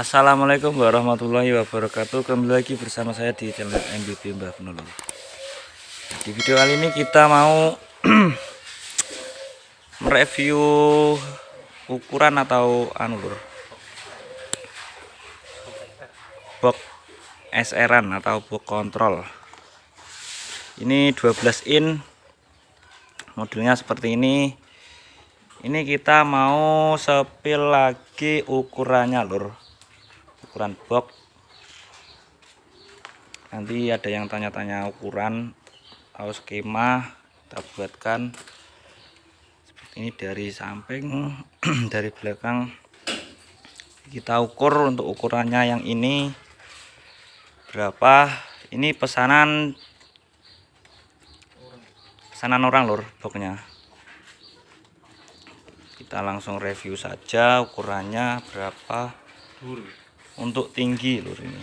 Assalamualaikum warahmatullahi wabarakatuh Kembali lagi bersama saya di channel MBB Mbah Penulung Di video kali ini kita mau Mereview ukuran atau anulur Box SRN atau box kontrol Ini 12 in Modelnya seperti ini ini kita mau sepil lagi ukurannya lur ukuran box nanti ada yang tanya-tanya ukuran atau skema kita buatkan seperti ini dari samping dari belakang kita ukur untuk ukurannya yang ini berapa ini pesanan pesanan orang lor boxnya kita langsung review saja ukurannya berapa untuk tinggi lur ini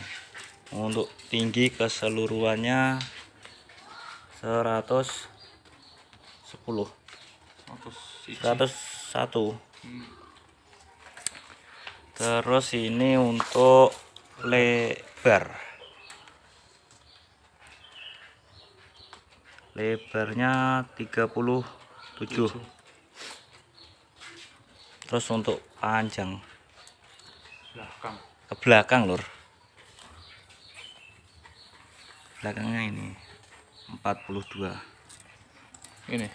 untuk tinggi keseluruhannya 110 101 hmm. terus ini untuk lebar lebarnya 37 terus untuk panjang belakang ke belakang lor belakangnya ini 42 ini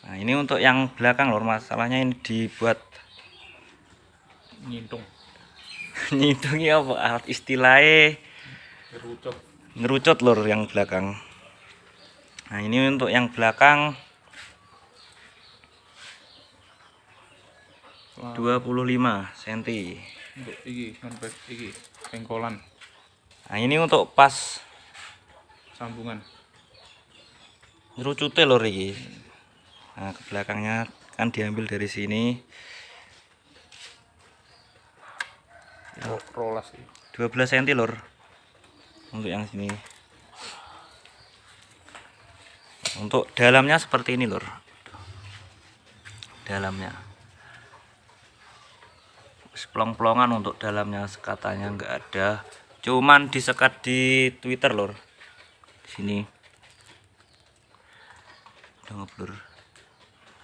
nah ini untuk yang belakang lor masalahnya ini dibuat nyintung nyintungnya apa alat istilahnya ngerucut ngerucut lor yang belakang nah ini untuk yang belakang 25 cm untuk iki handbag iki pengkolan nah ini untuk pas sambungan rucute lor iki nah ke belakangnya kan diambil dari sini Ro rolas 12 cm lor untuk yang sini untuk dalamnya seperti ini lor dalamnya pelong plongan untuk dalamnya sekatannya nggak ada cuman disekat di Twitter lor sini udah ngeblur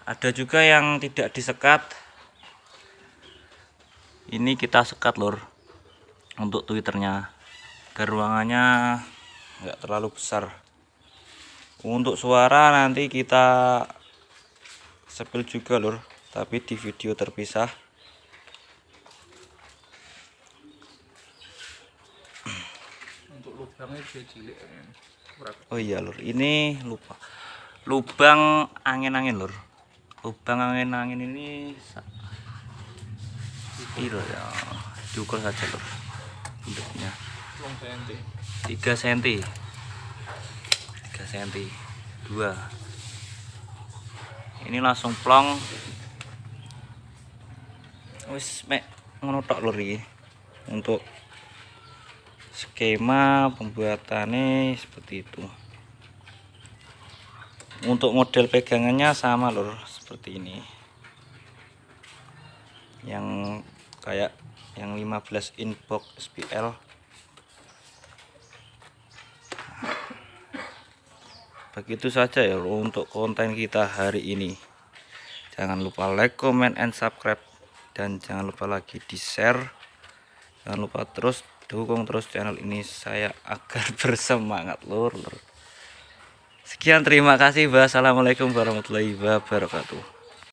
ada juga yang tidak disekat ini kita sekat lor untuk Twitternya agar ruangannya nggak terlalu besar untuk suara nanti kita sepil juga lor tapi di video terpisah oh iya lur ini lupa lubang angin-angin lur lubang angin-angin ini kecil iya, ya diukur saja lur bentuknya 3 cm 3 cm 2 ini langsung plong wis mek ngono tok lur iki untuk skema pembuatannya seperti itu untuk model pegangannya sama lor seperti ini yang kayak yang 15 inbox SPL begitu saja ya untuk konten kita hari ini jangan lupa like comment and subscribe dan jangan lupa lagi di share jangan lupa terus dukung terus channel ini saya agar bersemangat lur, sekian terima kasih wassalamualaikum warahmatullahi wabarakatuh